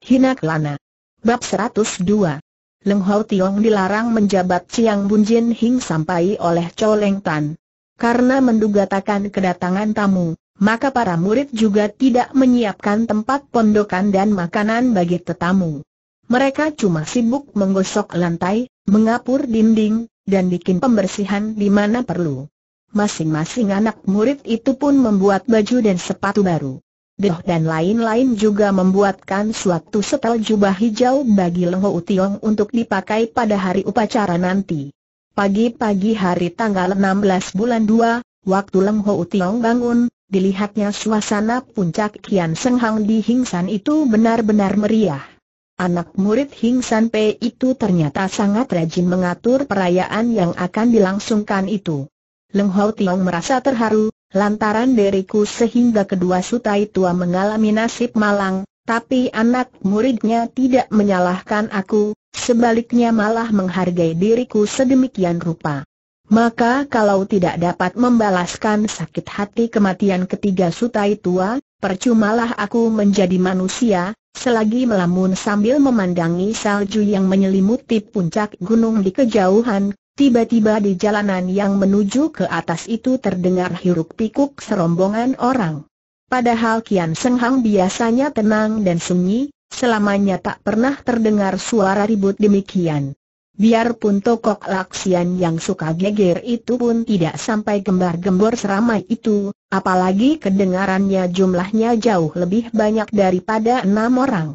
Hina Kelana. Bab 102. Leng Hau Tiong dilarang menjabat Siang Bun Jin Hing sampai oleh Chow Leng Tan. Karena menduga takkan kedatangan tamu, maka para murid juga tidak menyiapkan tempat pondokan dan makanan bagi tetamu. Mereka cuma sibuk menggosok lantai, mengapur dinding, dan bikin pembersihan di mana perlu. Masing-masing anak murid itu pun membuat baju dan sepatu baru deh dan lain-lain juga membuatkan suatu setel jubah hijau bagi Leng Ho Tiong untuk dipakai pada hari upacara nanti. Pagi-pagi hari tanggal 16 bulan 2, waktu Leng Ho Tiong bangun, dilihatnya suasana puncak Kian Seng Hang di Hingsan itu benar-benar meriah. Anak murid Hingsan San Pei itu ternyata sangat rajin mengatur perayaan yang akan dilangsungkan itu. Leng Hou Tiong merasa terharu, lantaran diriku sehingga kedua sutai tua mengalami nasib malang, tapi anak muridnya tidak menyalahkan aku, sebaliknya malah menghargai diriku sedemikian rupa. Maka kalau tidak dapat membalaskan sakit hati kematian ketiga sutai tua, percumalah aku menjadi manusia, selagi melamun sambil memandangi salju yang menyelimuti puncak gunung di kejauhan, Tiba-tiba di jalanan yang menuju ke atas itu terdengar hiruk-pikuk serombongan orang. Padahal Kian Senghang biasanya tenang dan sunyi, selamanya tak pernah terdengar suara ribut demikian. Biarpun tokok laksian yang suka geger itu pun tidak sampai gembar-gembor seramai itu, apalagi kedengarannya jumlahnya jauh lebih banyak daripada enam orang.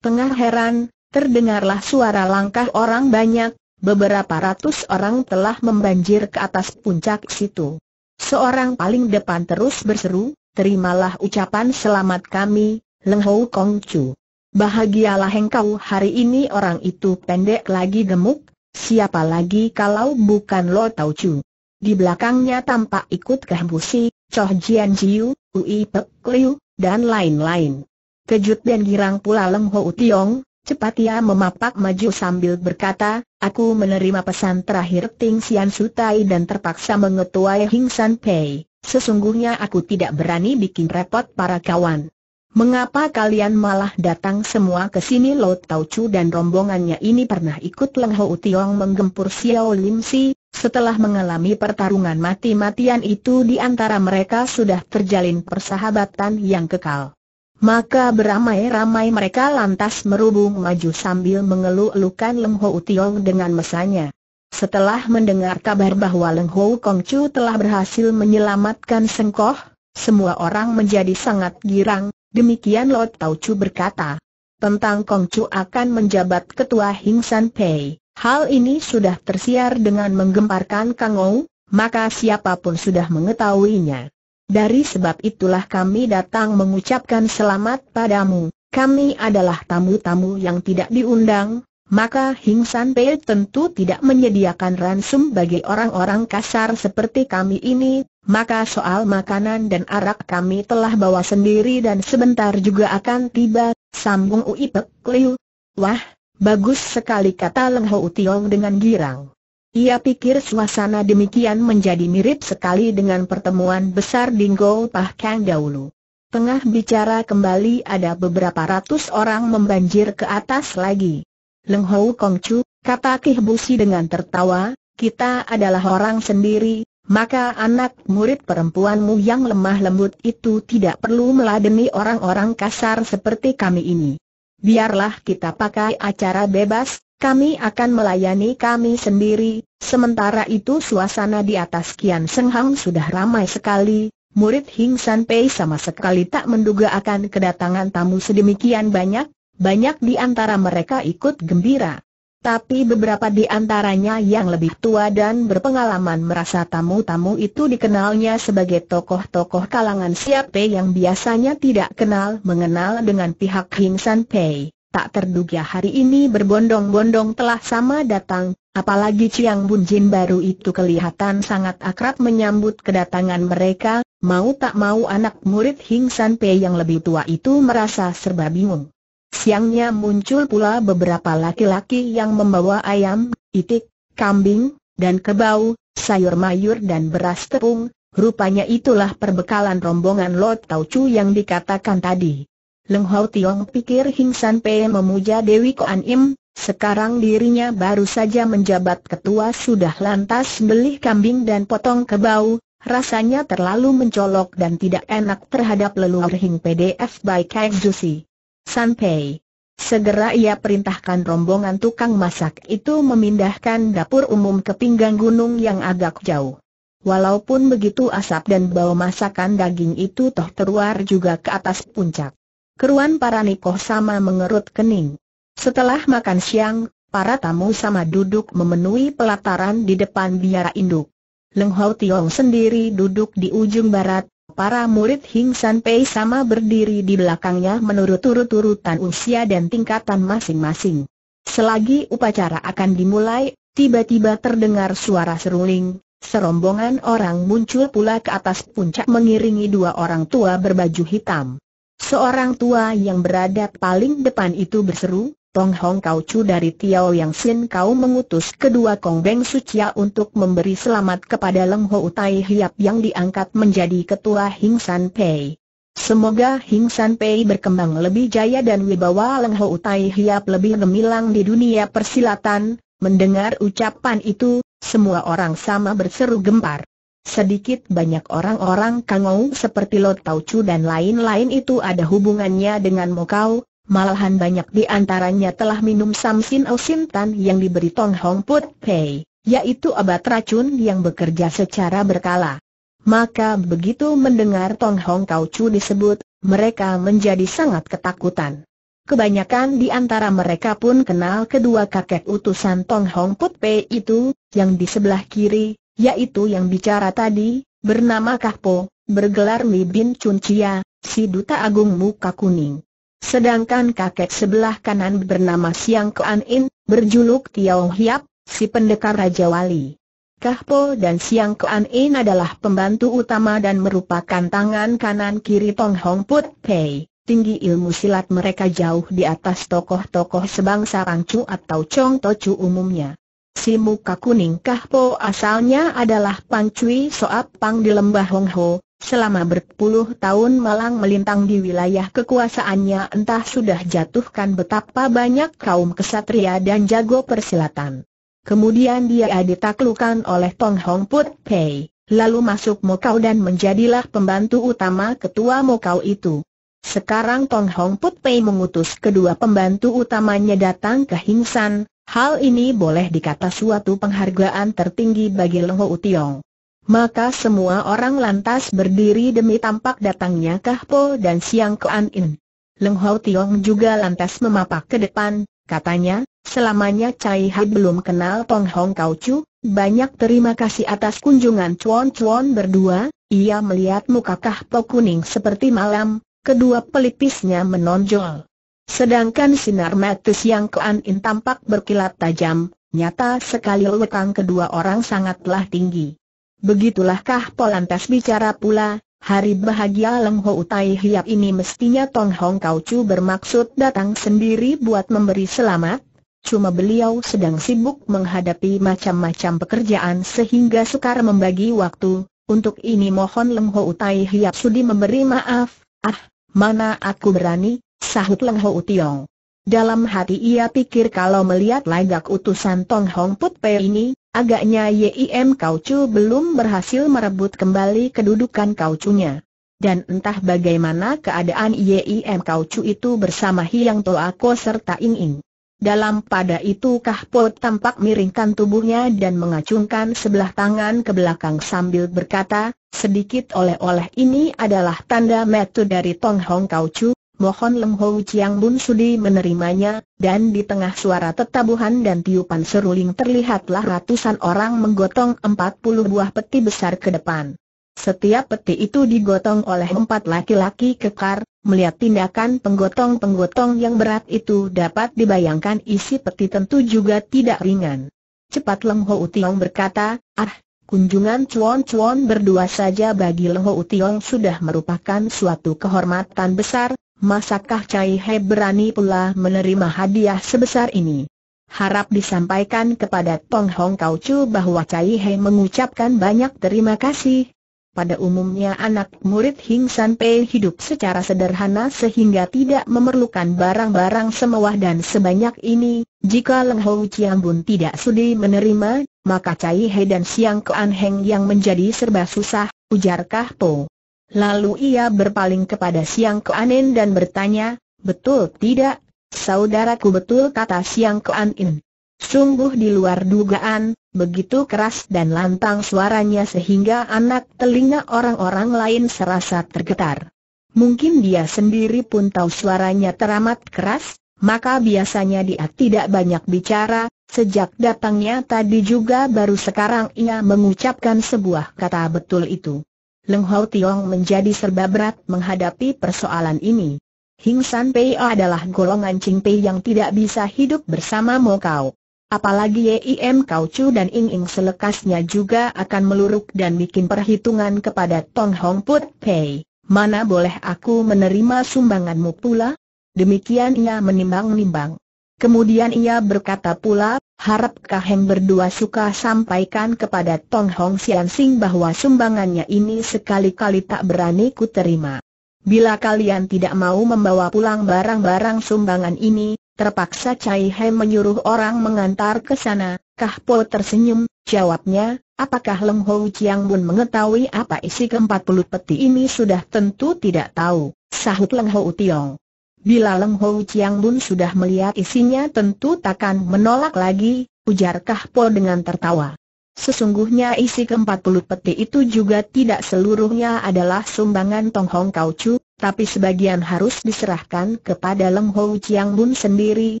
Tengah heran, terdengarlah suara langkah orang banyak, beberapa ratus orang telah membanjir ke atas puncak situ. Seorang paling depan terus berseru, terimalah ucapan selamat kami, Leng Hou Kong Chu. Bahagialah engkau hari ini orang itu pendek lagi gemuk, siapa lagi kalau bukan Lo Tau Chu. Di belakangnya tampak ikut kehembusi, Choh Jian Jiu, Ui Pek Liu, dan lain-lain. Kejut dan girang pula Leng Hou Tiong, Cepat ia memapak maju sambil berkata, aku menerima pesan terakhir Ting Xian Sutai dan terpaksa mengetuai Hing San Pei. Sesungguhnya aku tidak berani bikin repot para kawan. Mengapa kalian malah datang semua ke sini Lo Tau Chu dan rombongannya ini pernah ikut Leng Ho Tiong menggempur Xiao Lim Si, setelah mengalami pertarungan mati-matian itu di antara mereka sudah terjalin persahabatan yang kekal. Maka beramai-ramai mereka lantas merubung maju sambil mengeluh-elukan Leng Ho Tiong dengan mesanya. Setelah mendengar kabar bahwa Leng Ho Kong Chu telah berhasil menyelamatkan Sengkoh, semua orang menjadi sangat girang, demikian Lot Tau Chu berkata. Tentang Kong Chu akan menjabat ketua Hing San Pei, hal ini sudah tersiar dengan menggemparkan Kang Ou, maka siapapun sudah mengetahuinya. Dari sebab itulah kami datang mengucapkan selamat padamu. Kami adalah tamu-tamu yang tidak diundang, maka Hing San Pei tentu tidak menyediakan ransum bagi orang-orang kasar seperti kami ini, maka soal makanan dan arak kami telah bawa sendiri dan sebentar juga akan tiba, sambung Ui Pek Liu. Wah, bagus sekali kata Leng Ho Tiong dengan girang. Ia pikir suasana demikian menjadi mirip sekali dengan pertemuan besar Dinggo Kang dahulu. Tengah bicara kembali ada beberapa ratus orang membanjir ke atas lagi. Leng Hou Kong Chu, kata Kih Busi dengan tertawa, kita adalah orang sendiri, maka anak murid perempuanmu yang lemah lembut itu tidak perlu meladeni orang-orang kasar seperti kami ini biarlah kita pakai acara bebas, kami akan melayani kami sendiri. Sementara itu suasana di atas Kian Senghang sudah ramai sekali, murid Hing San Pei sama sekali tak menduga akan kedatangan tamu sedemikian banyak, banyak di antara mereka ikut gembira tapi beberapa di antaranya yang lebih tua dan berpengalaman merasa tamu-tamu itu dikenalnya sebagai tokoh-tokoh kalangan siapa yang biasanya tidak kenal mengenal dengan pihak Hing San Pei. Tak terduga hari ini berbondong-bondong telah sama datang, apalagi Chiang Bun Jin baru itu kelihatan sangat akrab menyambut kedatangan mereka, mau tak mau anak murid Hing San Pei yang lebih tua itu merasa serba bingung. Siangnya muncul pula beberapa laki-laki yang membawa ayam, itik, kambing, dan kebau, sayur mayur dan beras tepung, rupanya itulah perbekalan rombongan Lord Tau Chu yang dikatakan tadi. Leng Hau Tiong pikir Hing San Pei memuja Dewi Koan Im, sekarang dirinya baru saja menjabat ketua sudah lantas beli kambing dan potong kebau, rasanya terlalu mencolok dan tidak enak terhadap leluhur Hing PDF by Kang Jusi. Sanpei. Segera ia perintahkan rombongan tukang masak itu memindahkan dapur umum ke pinggang gunung yang agak jauh. Walaupun begitu asap dan bau masakan daging itu toh teruar juga ke atas puncak. Keruan para nikoh sama mengerut kening. Setelah makan siang, para tamu sama duduk memenuhi pelataran di depan biara induk. Leng Hau Tiong sendiri duduk di ujung barat, Para murid Hing San Pei sama berdiri di belakangnya menurut urut-urutan usia dan tingkatan masing-masing. Selagi upacara akan dimulai, tiba-tiba terdengar suara seruling, serombongan orang muncul pula ke atas puncak mengiringi dua orang tua berbaju hitam. Seorang tua yang berada paling depan itu berseru, Tong Hong Kau Chu dari Tiao Yang Sin kau mengutus kedua Kong Beng Sucia untuk memberi selamat kepada Leng Ho Tai Hiap yang diangkat menjadi ketua Hing San Pei. Semoga Hing San Pei berkembang lebih jaya dan wibawa Leng Ho Tai Hiap lebih gemilang di dunia persilatan. Mendengar ucapan itu, semua orang sama berseru gempar. Sedikit banyak orang-orang kangau seperti Lot Tau Chu dan lain-lain itu ada hubungannya dengan Mokau, malahan banyak di antaranya telah minum Samsin Osintan yang diberi Tong Hong Put Pei, yaitu obat racun yang bekerja secara berkala. Maka begitu mendengar Tong Hong Kau Chu disebut, mereka menjadi sangat ketakutan. Kebanyakan di antara mereka pun kenal kedua kakek utusan Tong Hong Put Pei itu, yang di sebelah kiri, yaitu yang bicara tadi, bernama Kah Po, bergelar Li Bin Chun Chia, si Duta Agung Muka Kuning. Sedangkan kakek sebelah kanan bernama Siang Kuan In, berjuluk Tiao Hiap, si pendekar Raja Wali. Kahpo dan Siang Kuan In adalah pembantu utama dan merupakan tangan kanan kiri Tong Hong Put Pei. Tinggi ilmu silat mereka jauh di atas tokoh-tokoh sebangsa Rangcu atau Chong Tocu umumnya. Si muka kuning Kahpo asalnya adalah Pang Cui Soap Pang di lembah Hong Ho. Selama berpuluh tahun malang melintang di wilayah kekuasaannya entah sudah jatuhkan betapa banyak kaum kesatria dan jago persilatan. Kemudian dia ditaklukan oleh Tong Hong Put Pei, lalu masuk Mokau dan menjadilah pembantu utama ketua Mokau itu. Sekarang Tong Hong Put Pei mengutus kedua pembantu utamanya datang ke Hingsan, hal ini boleh dikata suatu penghargaan tertinggi bagi Leng Ho Tiong maka semua orang lantas berdiri demi tampak datangnya Kahpo dan Siang Kuan In. Leng Hau Tiong juga lantas memapak ke depan, katanya, selamanya Cai Hai belum kenal Tong Hong Kau Chu, banyak terima kasih atas kunjungan Chuan Chuan berdua, ia melihat muka Po kuning seperti malam, kedua pelipisnya menonjol. Sedangkan sinar mata Siang Kuan In tampak berkilat tajam, nyata sekali lekang kedua orang sangatlah tinggi. Begitulahkah Polantas bicara pula, hari bahagia Leng Ho Utai Hiap ini mestinya Tong Hong Kau Chu bermaksud datang sendiri buat memberi selamat? Cuma beliau sedang sibuk menghadapi macam-macam pekerjaan sehingga sukar membagi waktu, untuk ini mohon Leng Ho Utai Hiap Sudi memberi maaf, ah, mana aku berani, sahut Leng Ho Utiong. Dalam hati ia pikir kalau melihat lagak utusan Tong Hong Put Pei ini, Agaknya Yim Kaucu belum berhasil merebut kembali kedudukan Kaucunya. Dan entah bagaimana keadaan Yim Kaucu itu bersama Hiang Toako serta Ing Ing. Dalam pada itu Kahpot tampak miringkan tubuhnya dan mengacungkan sebelah tangan ke belakang sambil berkata, sedikit oleh-oleh ini adalah tanda metu dari Tong Hong Kaucu, Mohon Lemhou Chiang Bun Sudi menerimanya, dan di tengah suara tetabuhan dan tiupan seruling terlihatlah ratusan orang menggotong empat puluh buah peti besar ke depan. Setiap peti itu digotong oleh empat laki-laki kekar, melihat tindakan penggotong-penggotong yang berat itu dapat dibayangkan isi peti tentu juga tidak ringan. Cepat Lemhou Tiong berkata, ah, Kunjungan cuan-cuan berdua saja bagi Leho Utiong sudah merupakan suatu kehormatan besar, Masakah Cai He berani pula menerima hadiah sebesar ini? Harap disampaikan kepada Tong Hong Kau Chu bahwa Cai He mengucapkan banyak terima kasih. Pada umumnya anak murid Hing San Pei hidup secara sederhana sehingga tidak memerlukan barang-barang semewah dan sebanyak ini. Jika Leng Hou Chiang Bun tidak sudi menerima, maka Cai He dan Siang Kuan Heng yang menjadi serba susah, ujar Kah Po. Lalu ia berpaling kepada Siang Anin dan bertanya, betul tidak, saudaraku betul kata Siang Anin. Sungguh di luar dugaan, begitu keras dan lantang suaranya sehingga anak telinga orang-orang lain serasa tergetar. Mungkin dia sendiri pun tahu suaranya teramat keras, maka biasanya dia tidak banyak bicara, sejak datangnya tadi juga baru sekarang ia mengucapkan sebuah kata betul itu. Leng Hau Tiong menjadi serba berat menghadapi persoalan ini. Hing San Pei adalah golongan Ching Pei yang tidak bisa hidup bersama Mo Kau. Apalagi Yim Kau Chu dan Ing Ing selekasnya juga akan meluruk dan bikin perhitungan kepada Tong Hong Put Pei. Mana boleh aku menerima sumbanganmu pula? Demikian ia menimbang-nimbang. Kemudian ia berkata pula, harapkah Heng berdua suka sampaikan kepada Tong Hong Sian Sing bahwa sumbangannya ini sekali-kali tak berani ku terima. Bila kalian tidak mau membawa pulang barang-barang sumbangan ini, terpaksa Cai He menyuruh orang mengantar ke sana. Kah Po tersenyum, jawabnya, apakah Leng Hou Chiang Bun mengetahui apa isi ke-40 peti ini sudah tentu tidak tahu, sahut Leng Hou Tiong. Bila Leng Hou Chiang Bun sudah melihat isinya tentu takkan menolak lagi, ujar Po dengan tertawa. Sesungguhnya isi ke-40 peti itu juga tidak seluruhnya adalah sumbangan Tong Hong Kau Chu, tapi sebagian harus diserahkan kepada Leng Hou Chiang Bun sendiri,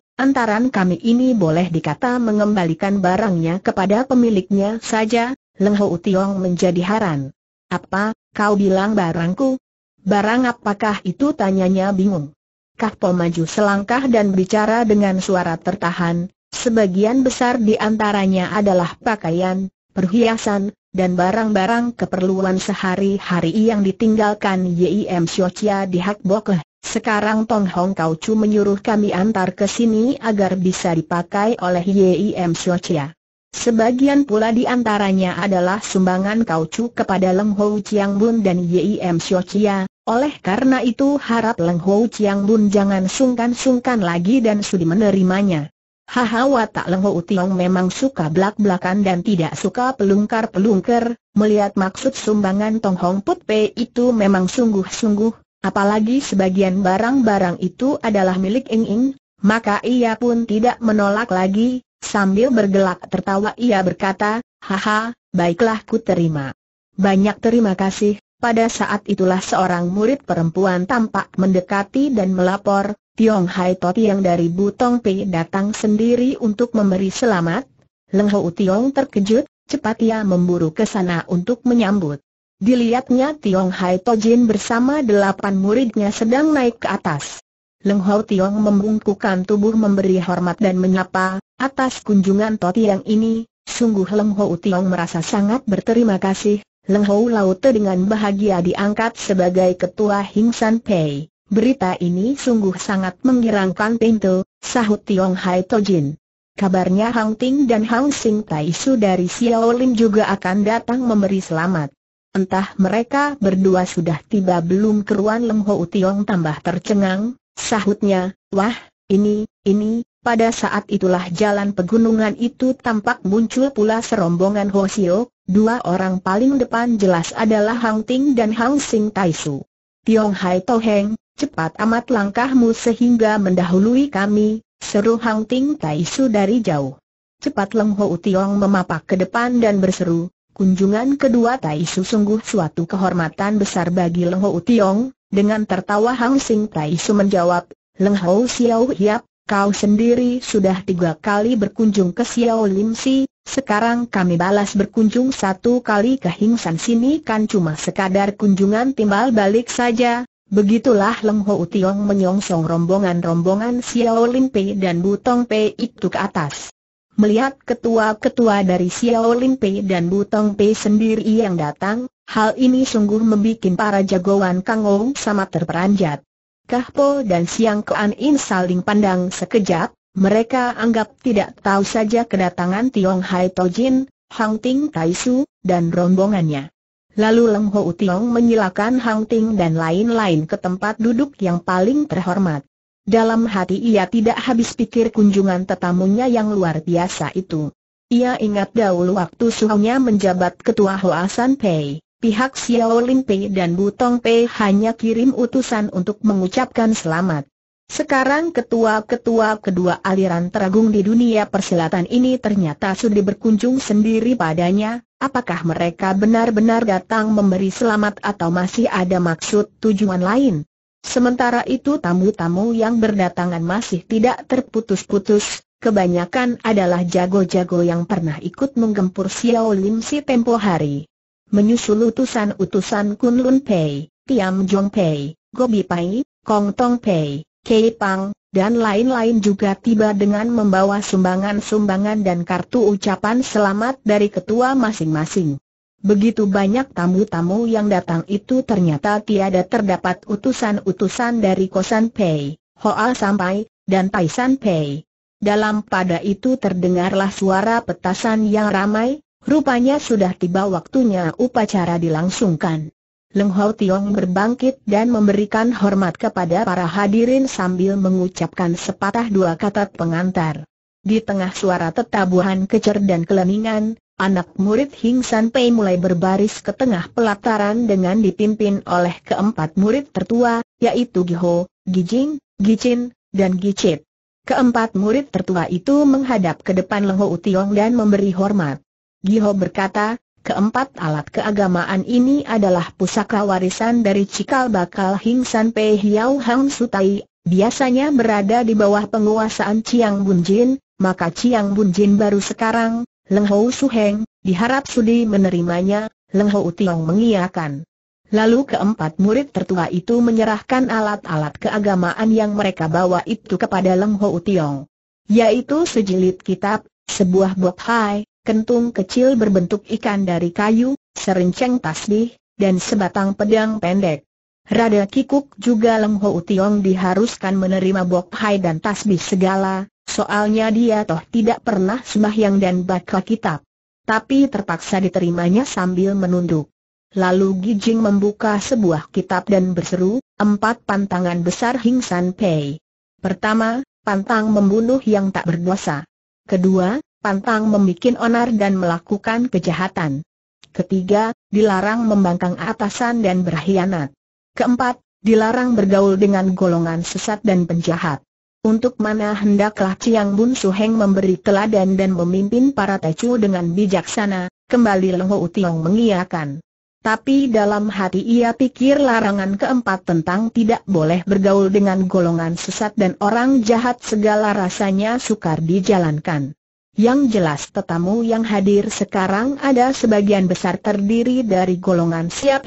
antaran kami ini boleh dikata mengembalikan barangnya kepada pemiliknya saja, Leng Hou Tiong menjadi haran. Apa, kau bilang barangku? Barang apakah itu tanyanya bingung. Kahpo maju selangkah dan bicara dengan suara tertahan, sebagian besar di antaranya adalah pakaian, perhiasan, dan barang-barang keperluan sehari-hari yang ditinggalkan Yim Siochia di hak Hakbokeh. Sekarang Tong Hong Kau Chu menyuruh kami antar ke sini agar bisa dipakai oleh Yim Siochia. Sebagian pula di antaranya adalah sumbangan Kau Chu kepada Leng Ho Chiang Bun dan Yim Siochia, oleh karena itu harap Leng Hou Chiang Bun jangan sungkan-sungkan lagi dan sudi menerimanya. haha, watak Leng Hou Tiong memang suka belak-belakan dan tidak suka pelungkar-pelungker, melihat maksud sumbangan Tong Hong Put Pei itu memang sungguh-sungguh, apalagi sebagian barang-barang itu adalah milik Ing Ing, maka ia pun tidak menolak lagi, sambil bergelak tertawa ia berkata, Haha, baiklah ku terima. Banyak terima kasih, pada saat itulah seorang murid perempuan tampak mendekati dan melapor, Tiong Hai Tot yang dari Butong Pei datang sendiri untuk memberi selamat. Leng Hou Tiong terkejut, cepat ia memburu ke sana untuk menyambut. Dilihatnya Tiong Hai Tojin bersama delapan muridnya sedang naik ke atas. Leng Hou Tiong membungkukan tubuh memberi hormat dan menyapa, atas kunjungan Totti yang ini, sungguh Leng Hou Tiong merasa sangat berterima kasih, Leng Hou Laute dengan bahagia diangkat sebagai ketua Hing San Pei. Berita ini sungguh sangat menggirangkan pintu, sahut Tiong Hai Tojin. Kabarnya Hang Ting dan Hang Sing Tai Su dari Xiaolin juga akan datang memberi selamat. Entah mereka berdua sudah tiba belum keruan Leng Hou Tiong tambah tercengang, sahutnya, wah, ini, ini, pada saat itulah jalan pegunungan itu tampak muncul pula serombongan Hosio, Dua orang paling depan jelas adalah Hang Ting dan Hang Sing Tai Su. Tiong Hai Toheng, cepat amat langkahmu sehingga mendahului kami, seru Hang Ting Tai Su dari jauh. Cepat Leng Ho Tiong memapak ke depan dan berseru, kunjungan kedua Tai Su sungguh suatu kehormatan besar bagi Leng Ho Tiong, dengan tertawa Hang Sing Tai Su menjawab, Leng Ho Xiao Hiap, Kau sendiri sudah tiga kali berkunjung ke Xiao Lim Si, sekarang kami balas berkunjung satu kali ke Hing San sini kan cuma sekadar kunjungan timbal balik saja. Begitulah Leng Ho Tiong menyongsong rombongan-rombongan Xiao Lim Pei dan Butong Pei itu ke atas. Melihat ketua-ketua dari Xiao Lim Pei dan Butong Pei sendiri yang datang, hal ini sungguh membuat para jagoan Kang Ong sama terperanjat. Kahpo dan Siang Kuan In saling pandang sekejap, mereka anggap tidak tahu saja kedatangan Tiong Hai Tojin, Hang Ting Tai Su, dan rombongannya. Lalu Leng Ho Tiong menyilakan Hang Ting dan lain-lain ke tempat duduk yang paling terhormat. Dalam hati ia tidak habis pikir kunjungan tetamunya yang luar biasa itu. Ia ingat dahulu waktu suhunya menjabat ketua Hoa San Pei pihak Xiao Lin Pei dan Butong Pei hanya kirim utusan untuk mengucapkan selamat. Sekarang ketua-ketua kedua aliran teragung di dunia persilatan ini ternyata sudah berkunjung sendiri padanya, apakah mereka benar-benar datang memberi selamat atau masih ada maksud tujuan lain? Sementara itu tamu-tamu yang berdatangan masih tidak terputus-putus, kebanyakan adalah jago-jago yang pernah ikut menggempur Xiao Lim si tempo hari menyusul utusan-utusan Kun Lun Pei, Tiam Jong Pei, Gobi Pai, Kong Tong Pei, Kei Pang, dan lain-lain juga tiba dengan membawa sumbangan-sumbangan dan kartu ucapan selamat dari ketua masing-masing. Begitu banyak tamu-tamu yang datang itu ternyata tiada terdapat utusan-utusan dari Kosan Pei, Hoa Sampai, dan Taisan Pei. Dalam pada itu terdengarlah suara petasan yang ramai, Rupanya sudah tiba waktunya upacara dilangsungkan. Leng Hau Tiong berbangkit dan memberikan hormat kepada para hadirin sambil mengucapkan sepatah dua kata pengantar. Di tengah suara tetabuhan kecer dan keleningan, anak murid Hing San Pei mulai berbaris ke tengah pelataran dengan dipimpin oleh keempat murid tertua, yaitu Giho, Gijing, Chin, dan Chit. Keempat murid tertua itu menghadap ke depan Leng Hau Tiong dan memberi hormat. Giho berkata, keempat alat keagamaan ini adalah pusaka warisan dari cikal bakal Hing San Pei Hiao Hang Sutai, biasanya berada di bawah penguasaan Chiang Bunjin, maka Chiang Bunjin baru sekarang, Leng Hou Heng, diharap sudi menerimanya, Leng Hou Tiong mengiyakan. Lalu keempat murid tertua itu menyerahkan alat-alat keagamaan yang mereka bawa itu kepada Leng Hou Tiong. Yaitu sejilid kitab, sebuah bok hai, kentung kecil berbentuk ikan dari kayu, serenceng tasbih, dan sebatang pedang pendek. Rada Kikuk juga Leng Ho Tiong diharuskan menerima Bok Hai dan tasbih segala, soalnya dia toh tidak pernah sembahyang dan baca kitab. Tapi terpaksa diterimanya sambil menunduk. Lalu Gijing membuka sebuah kitab dan berseru, empat pantangan besar Hing San Pei. Pertama, pantang membunuh yang tak berdosa. Kedua, pantang membuat onar dan melakukan kejahatan. Ketiga, dilarang membangkang atasan dan berkhianat. Keempat, dilarang bergaul dengan golongan sesat dan penjahat. Untuk mana hendaklah Ciang Bun Suheng memberi teladan dan memimpin para tecu dengan bijaksana, kembali Leng Ho Tiong mengiyakan. Tapi dalam hati ia pikir larangan keempat tentang tidak boleh bergaul dengan golongan sesat dan orang jahat segala rasanya sukar dijalankan. Yang jelas tetamu yang hadir sekarang ada sebagian besar terdiri dari golongan siap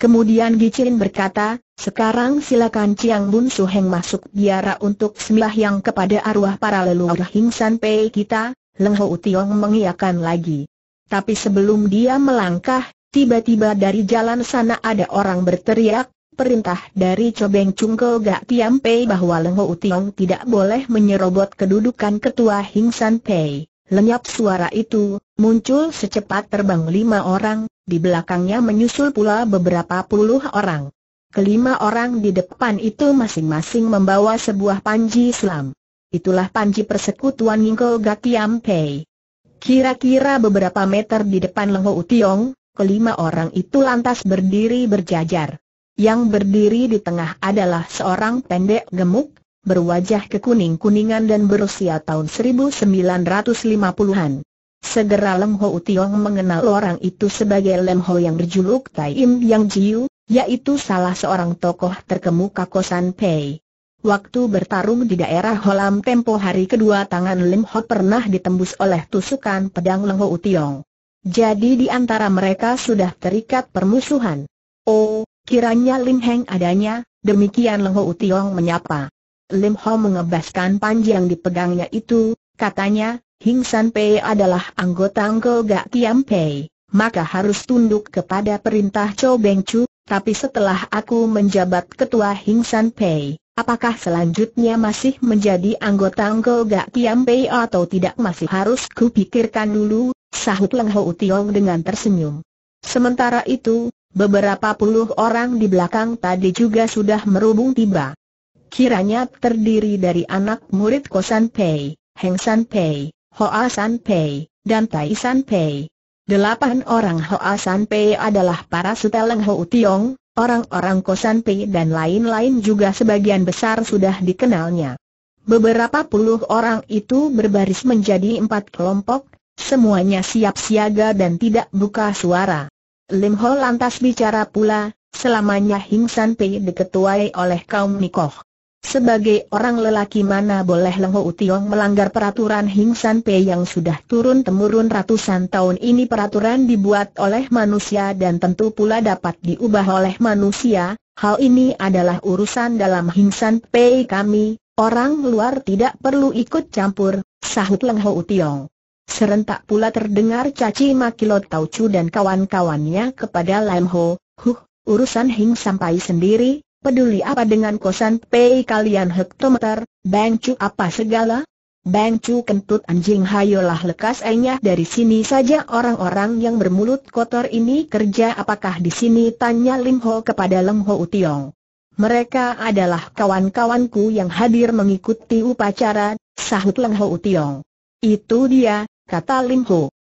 Kemudian Gicin berkata, sekarang silakan Ciang Bun heng masuk biara untuk yang kepada arwah para leluhur Hing San Pei kita, Leng Ho Tiong mengiakan lagi. Tapi sebelum dia melangkah, tiba-tiba dari jalan sana ada orang berteriak, perintah dari Cobeng Cungko Gak Tiam Pei bahwa Leng Ho Utiong tidak boleh menyerobot kedudukan ketua Hing San Pei. Lenyap suara itu, muncul secepat terbang lima orang, di belakangnya menyusul pula beberapa puluh orang. Kelima orang di depan itu masing-masing membawa sebuah panji selam. Itulah panji persekutuan Ngingko Gak Tiam Pei. Kira-kira beberapa meter di depan Leng Ho kelima orang itu lantas berdiri berjajar. Yang berdiri di tengah adalah seorang pendek gemuk, berwajah kekuning-kuningan dan berusia tahun 1950-an. Segera Lem Ho Tiong mengenal orang itu sebagai Lem Ho yang berjuluk Tai Im Yang Jiu, yaitu salah seorang tokoh terkemuka Kosan Pei. Waktu bertarung di daerah Holam tempo hari kedua tangan Lem Ho pernah ditembus oleh tusukan pedang Lem Ho Tiong. Jadi di antara mereka sudah terikat permusuhan. Oh Kiranya Lim Heng adanya, demikian Leng Ho Tiong menyapa. Lim Ho mengebaskan yang dipegangnya itu, katanya, Hing San Pei adalah anggota Anggo Gak Kiam Pei, maka harus tunduk kepada perintah Cho Beng Chu, tapi setelah aku menjabat ketua Hing San Pei, apakah selanjutnya masih menjadi anggota Anggo Gak Kiam Pei atau tidak masih harus kupikirkan dulu, sahut Leng Ho Tiong dengan tersenyum. Sementara itu, Beberapa puluh orang di belakang tadi juga sudah merubung tiba. Kiranya terdiri dari anak murid Kosan Pei, Heng San Pei, Hoa San Pei, dan Tai San Pei. Delapan orang Hoa San Pei adalah para seteleng Ho Tiong, orang-orang Kosan Pei dan lain-lain juga sebagian besar sudah dikenalnya. Beberapa puluh orang itu berbaris menjadi empat kelompok, semuanya siap siaga dan tidak buka suara. Lim Ho lantas bicara pula, selamanya Hing San Pei diketuai oleh kaum Nikoh. Sebagai orang lelaki mana boleh Lengho Utiong melanggar peraturan Hing San Pei yang sudah turun-temurun ratusan tahun ini peraturan dibuat oleh manusia dan tentu pula dapat diubah oleh manusia, hal ini adalah urusan dalam Hing San Pei kami, orang luar tidak perlu ikut campur, sahut Lengho Utiong. Serentak pula terdengar caci maki Lot Tau Chu dan kawan-kawannya kepada Lam Ho, huh, urusan Hing sampai sendiri, peduli apa dengan kosan Pei kalian hektometer, Bang Chu apa segala? Bang Chu kentut anjing hayolah lekas enyah dari sini saja orang-orang yang bermulut kotor ini kerja apakah di sini tanya Lim Ho kepada Lam Ho Utiong. Mereka adalah kawan-kawanku yang hadir mengikuti upacara, sahut Lam Ho Utiong. Itu dia, kata Limho.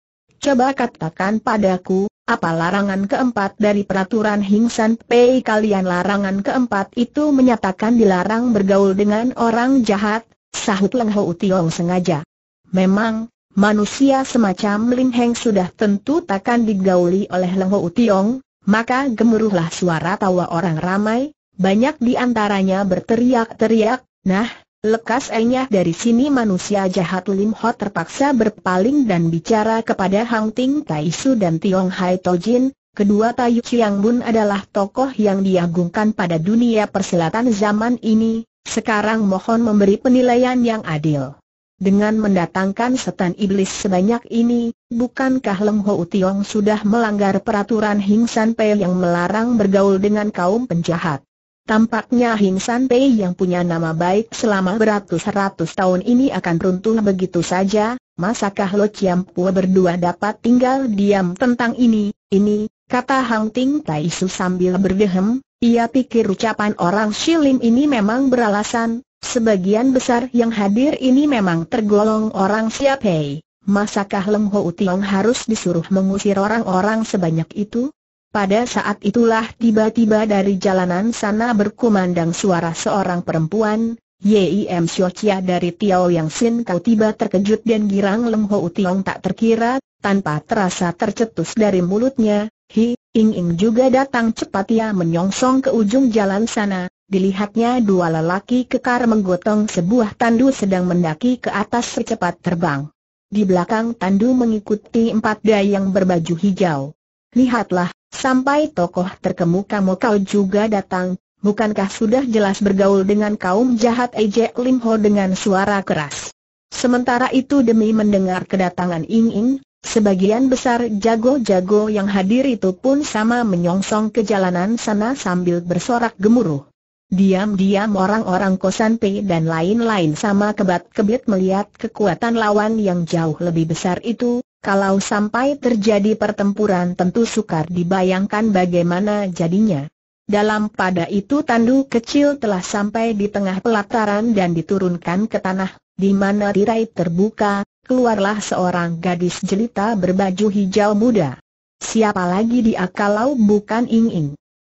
Coba katakan padaku, apa larangan keempat dari peraturan Hingsan Pei kalian larangan keempat itu menyatakan dilarang bergaul dengan orang jahat, sahut Leng Ho Tiong sengaja. Memang, manusia semacam Lim Heng sudah tentu takkan digauli oleh Leng Ho Tiong, maka gemuruhlah suara tawa orang ramai, banyak di antaranya berteriak-teriak, nah, Lekas enyah dari sini manusia jahat Lim Ho terpaksa berpaling dan bicara kepada Hang Ting Tai Su dan Tiong Hai To Jin. kedua Tai Chiang Bun adalah tokoh yang diagungkan pada dunia persilatan zaman ini, sekarang mohon memberi penilaian yang adil. Dengan mendatangkan setan iblis sebanyak ini, bukankah Leng Ho Tiong sudah melanggar peraturan Hing San Pei yang melarang bergaul dengan kaum penjahat? Tampaknya Him San Pei yang punya nama baik selama beratus-ratus tahun ini akan runtuh begitu saja, masakah Lo Chiam Pua berdua dapat tinggal diam tentang ini, ini, kata Hang Ting Tai Su sambil berdehem, ia pikir ucapan orang Shilin ini memang beralasan, sebagian besar yang hadir ini memang tergolong orang Siap Hei. Masakah Leng Ho Tiong harus disuruh mengusir orang-orang sebanyak itu? Pada saat itulah tiba-tiba dari jalanan sana berkumandang suara seorang perempuan, Yim Xiochia dari Tiao Yang Sin kau tiba terkejut dan girang leng Ho Tiong tak terkira, tanpa terasa tercetus dari mulutnya, Hi, Ing Ing juga datang cepat ia menyongsong ke ujung jalan sana, dilihatnya dua lelaki kekar menggotong sebuah tandu sedang mendaki ke atas secepat terbang. Di belakang tandu mengikuti empat dayang berbaju hijau. Lihatlah, Sampai tokoh terkemuka mau kau juga datang, bukankah sudah jelas bergaul dengan kaum jahat ejek Lim Ho dengan suara keras. Sementara itu demi mendengar kedatangan Ing Ing, Sebagian besar jago-jago yang hadir itu pun sama menyongsong ke jalanan sana sambil bersorak gemuruh. Diam-diam orang-orang kosan P dan lain-lain sama kebat-kebit melihat kekuatan lawan yang jauh lebih besar itu, kalau sampai terjadi pertempuran tentu sukar dibayangkan bagaimana jadinya. Dalam pada itu tandu kecil telah sampai di tengah pelataran dan diturunkan ke tanah, di mana tirai terbuka, keluarlah seorang gadis jelita berbaju hijau muda. Siapa lagi dia kalau bukan Ing Ing?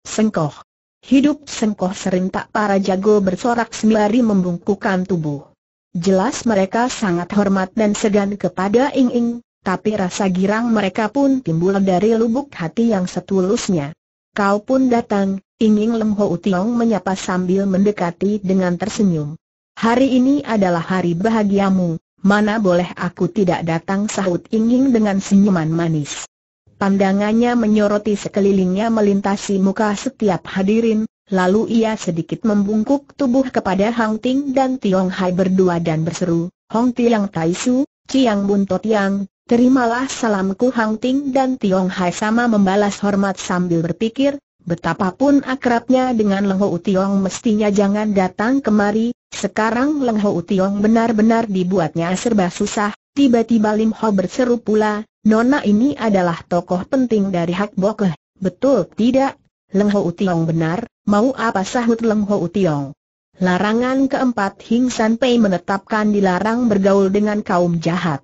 Sengkoh. Hidup sengkoh serentak para jago bersorak sembari membungkukan tubuh. Jelas mereka sangat hormat dan segan kepada Ing Ing, tapi rasa girang mereka pun timbul dari lubuk hati yang setulusnya. Kau pun datang, ingin Lem Ho Tiong menyapa sambil mendekati dengan tersenyum. Hari ini adalah hari bahagiamu, mana boleh aku tidak datang sahut ingin dengan senyuman manis. Pandangannya menyoroti sekelilingnya melintasi muka setiap hadirin, lalu ia sedikit membungkuk tubuh kepada Hang Ting dan Tiong Hai berdua dan berseru, Hong Tiang Tai Su, Chiang Bun To Tiang, Terimalah salamku Hang Ting dan Tiong Hai sama membalas hormat sambil berpikir, betapapun akrabnya dengan Leng Ho U Tiong mestinya jangan datang kemari, sekarang Leng Ho U Tiong benar-benar dibuatnya serba susah, tiba-tiba Lim Ho berseru pula, Nona ini adalah tokoh penting dari Hak Bokeh, betul tidak? Leng Ho U Tiong benar, mau apa sahut Leng Ho U Tiong? Larangan keempat Hing San Pei menetapkan dilarang bergaul dengan kaum jahat.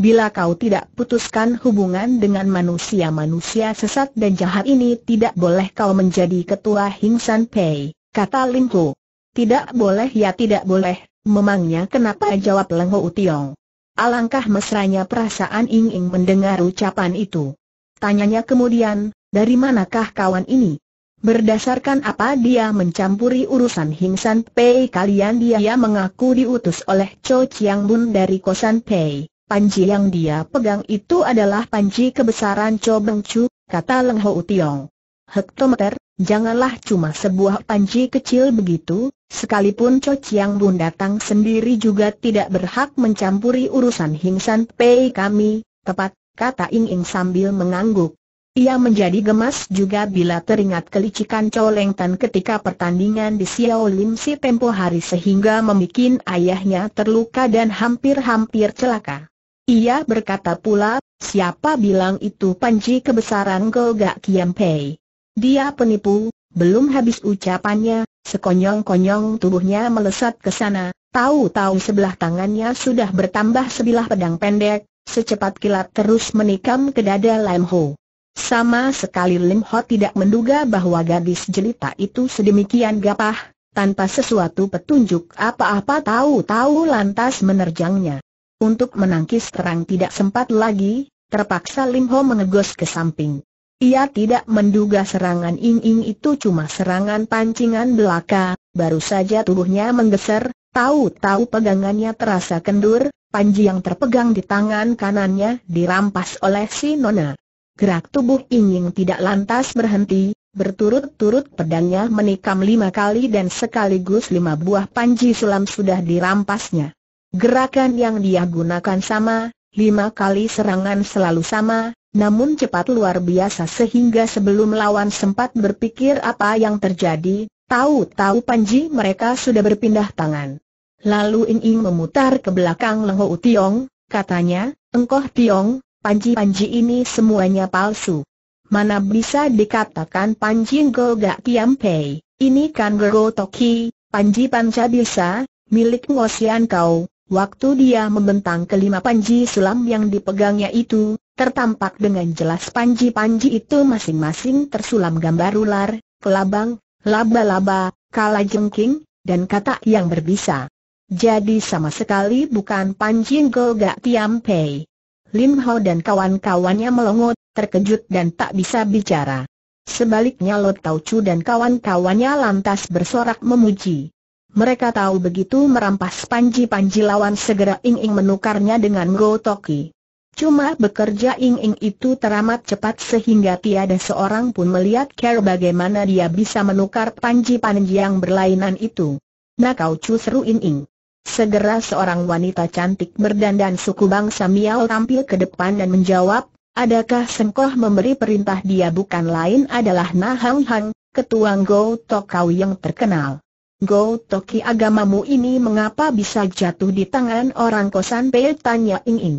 Bila kau tidak putuskan hubungan dengan manusia-manusia sesat dan jahat ini tidak boleh kau menjadi ketua Hing San Pei, kata Lin Ho. Tidak boleh ya tidak boleh, memangnya kenapa jawab Leng Ho Tiong. Alangkah mesranya perasaan Ying Ing mendengar ucapan itu. Tanyanya kemudian, dari manakah kawan ini? Berdasarkan apa dia mencampuri urusan Hing San Pei kalian dia mengaku diutus oleh Cho Chiang Bun dari Kosan Pei. Panji yang dia pegang itu adalah panji kebesaran Cobeng Chu, kata Leng Ho Tiong. Hektometer, janganlah cuma sebuah panji kecil begitu, sekalipun Cho Chiang Bun datang sendiri juga tidak berhak mencampuri urusan Hingsan Pei kami, tepat, kata Ing Ing sambil mengangguk. Ia menjadi gemas juga bila teringat kelicikan leng Tan ketika pertandingan di Xiao Lim Si tempo hari sehingga membuat ayahnya terluka dan hampir-hampir celaka. Ia berkata pula, siapa bilang itu panci kebesaran Golgak Kiampei? Dia penipu, belum habis ucapannya, sekonyong-konyong tubuhnya melesat ke sana, tahu-tahu sebelah tangannya sudah bertambah sebilah pedang pendek, secepat kilat terus menikam ke dada Lam Ho. Sama sekali Lim Ho tidak menduga bahwa gadis jelita itu sedemikian gapah, tanpa sesuatu petunjuk apa-apa tahu-tahu lantas menerjangnya. Untuk menangkis terang tidak sempat lagi, terpaksa Lim Ho menegos ke samping. Ia tidak menduga serangan Ing Ing itu cuma serangan pancingan belaka, baru saja tubuhnya menggeser, tahu-tahu pegangannya terasa kendur, panji yang terpegang di tangan kanannya dirampas oleh si Nona. Gerak tubuh Ing Ing tidak lantas berhenti, berturut-turut pedangnya menikam lima kali dan sekaligus lima buah panji sulam sudah dirampasnya. Gerakan yang dia gunakan sama, lima kali serangan selalu sama, namun cepat luar biasa sehingga sebelum lawan sempat berpikir apa yang terjadi, tahu-tahu Panji mereka sudah berpindah tangan. Lalu Ing Ing memutar ke belakang Leng Ho Tiong, katanya, Engkoh Tiong, Panji-Panji ini semuanya palsu. Mana bisa dikatakan Panji Ngo Gak Kiam Pei, ini kan Gero Toki, Panji Panca bisa, milik Ngosian kau, Waktu dia membentang kelima panji sulam yang dipegangnya itu, tertampak dengan jelas panji-panji itu masing-masing tersulam gambar ular, kelabang, laba-laba, kalajengking, dan kata yang berbisa. Jadi sama sekali bukan panji golgak tiampei. Lim Ho dan kawan-kawannya melongot, terkejut dan tak bisa bicara. Sebaliknya Lut Tau Chu dan kawan-kawannya lantas bersorak memuji. Mereka tahu begitu merampas panji-panji lawan segera Ing-Ing menukarnya dengan Gotoki. Cuma bekerja Ing-Ing itu teramat cepat sehingga tiada seorang pun melihat care bagaimana dia bisa menukar panji-panji yang berlainan itu. Nah, kau cu seru Ing-Ing. Segera seorang wanita cantik berdandan suku bangsa Miao tampil ke depan dan menjawab, adakah Sengkoh memberi perintah dia bukan lain adalah Na Hang Hang, ketua Go Tokau yang terkenal. Go Toki agamamu ini mengapa bisa jatuh di tangan orang kosan P? Tanya Ing Ing.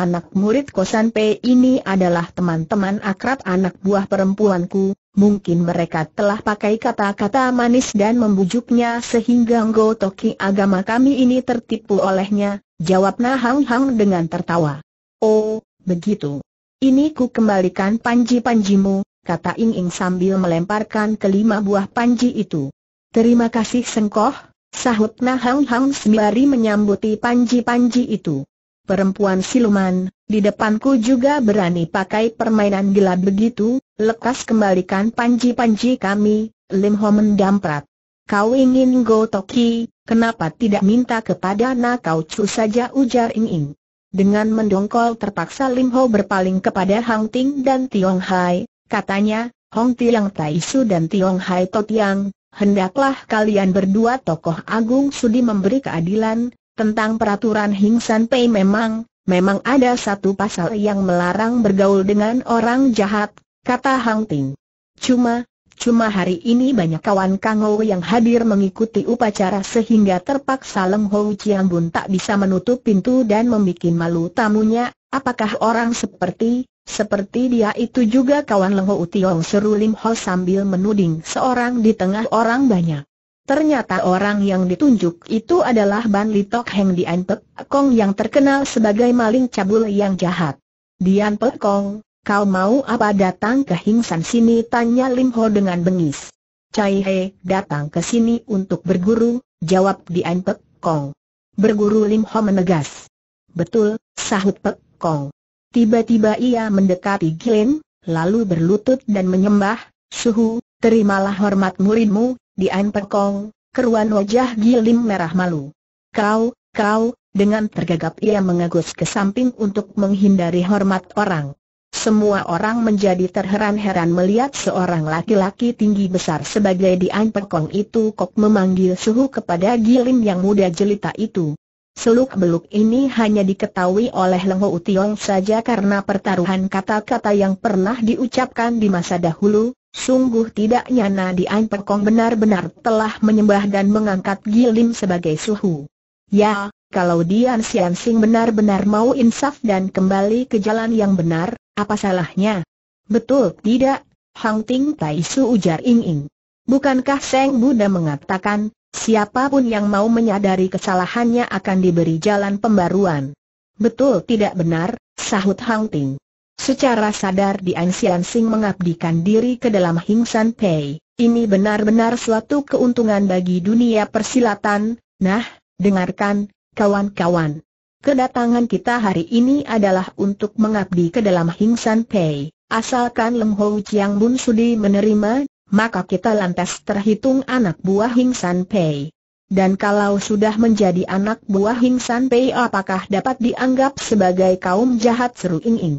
Anak murid kosan P ini adalah teman-teman akrab anak buah perempuanku, mungkin mereka telah pakai kata-kata manis dan membujuknya sehingga Go Toki agama kami ini tertipu olehnya, jawab Na Hang Hang dengan tertawa. Oh, begitu. Ini ku kembalikan panji-panjimu, kata Ing Ing sambil melemparkan kelima buah panji itu. Terima kasih Sengkoh, sahut Nah Hang Hang sembari menyambuti panji-panji itu. Perempuan siluman, di depanku juga berani pakai permainan gelap begitu, lekas kembalikan panji-panji kami, Lim Ho mendamprat. Kau ingin go toki, kenapa tidak minta kepada Na Kau Chu saja ujar Ing Ing. Dengan mendongkol terpaksa Lim Ho berpaling kepada Hang Ting dan Tiong Hai, katanya, Hong Tiang Su dan Tiong Hai Totiang, hendaklah kalian berdua tokoh agung sudi memberi keadilan, tentang peraturan Hingsan Pei memang, memang ada satu pasal yang melarang bergaul dengan orang jahat, kata Hang Ting. Cuma, cuma hari ini banyak kawan Kang yang hadir mengikuti upacara sehingga terpaksa Leng Ho Chiang Bun tak bisa menutup pintu dan membuat malu tamunya, apakah orang seperti seperti dia itu juga kawan Leho Utiong seru Lim Ho sambil menuding seorang di tengah orang banyak. Ternyata orang yang ditunjuk itu adalah Ban Tok Heng Dian Pek Kong yang terkenal sebagai maling cabul yang jahat. Dian Pek Kong, kau mau apa datang ke Hingsan sini? Tanya Lim Ho dengan bengis. Cai He, datang ke sini untuk berguru, jawab Dian Pek Kong. Berguru Lim Ho menegas. Betul, sahut Pek Kong. Tiba-tiba ia mendekati Gilin, lalu berlutut dan menyembah, Suhu, terimalah hormat muridmu, Dian Pekong, keruan wajah Gilin merah malu. Kau, kau, dengan tergagap ia mengagus ke samping untuk menghindari hormat orang. Semua orang menjadi terheran-heran melihat seorang laki-laki tinggi besar sebagai Dian Pekong itu kok memanggil suhu kepada Gilin yang muda jelita itu. Seluk-beluk ini hanya diketahui oleh Leng Hou Tiong saja karena pertaruhan kata-kata yang pernah diucapkan di masa dahulu, sungguh tidak nyana di An Pekong benar-benar telah menyembah dan mengangkat Gilim sebagai suhu. Ya, kalau Dian Sian Sing benar-benar mau insaf dan kembali ke jalan yang benar, apa salahnya? Betul tidak, Hang Ting Tai Su ujar Ing Ing. Bukankah Seng Buddha mengatakan, Siapapun yang mau menyadari kesalahannya akan diberi jalan pembaruan. Betul tidak benar, sahut Hang Ting. Secara sadar Dian Xian Sing mengabdikan diri ke dalam Hing San Pei. Ini benar-benar suatu keuntungan bagi dunia persilatan. Nah, dengarkan, kawan-kawan. Kedatangan kita hari ini adalah untuk mengabdi ke dalam Hing San Pei. Asalkan Leng Ho Chiang Bun Sudi menerima, maka kita lantas terhitung anak buah Hing San Pei. Dan kalau sudah menjadi anak buah Hing San Pei apakah dapat dianggap sebagai kaum jahat seru Ing Ing?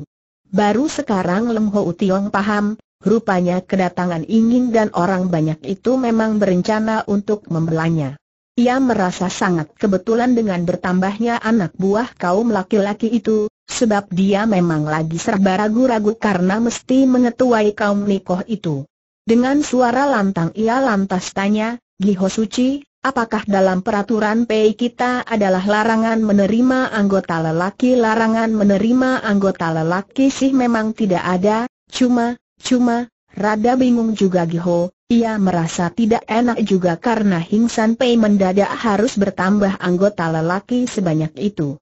Baru sekarang Lem Ho Tiong paham, rupanya kedatangan Ing Ing dan orang banyak itu memang berencana untuk membelanya. Ia merasa sangat kebetulan dengan bertambahnya anak buah kaum laki-laki itu, sebab dia memang lagi serba ragu-ragu karena mesti mengetuai kaum Nikoh itu. Dengan suara lantang ia lantas tanya, Giho Suci, apakah dalam peraturan PI kita adalah larangan menerima anggota lelaki? Larangan menerima anggota lelaki sih memang tidak ada, cuma, cuma, rada bingung juga Giho, ia merasa tidak enak juga karena Hingsan Pei mendadak harus bertambah anggota lelaki sebanyak itu.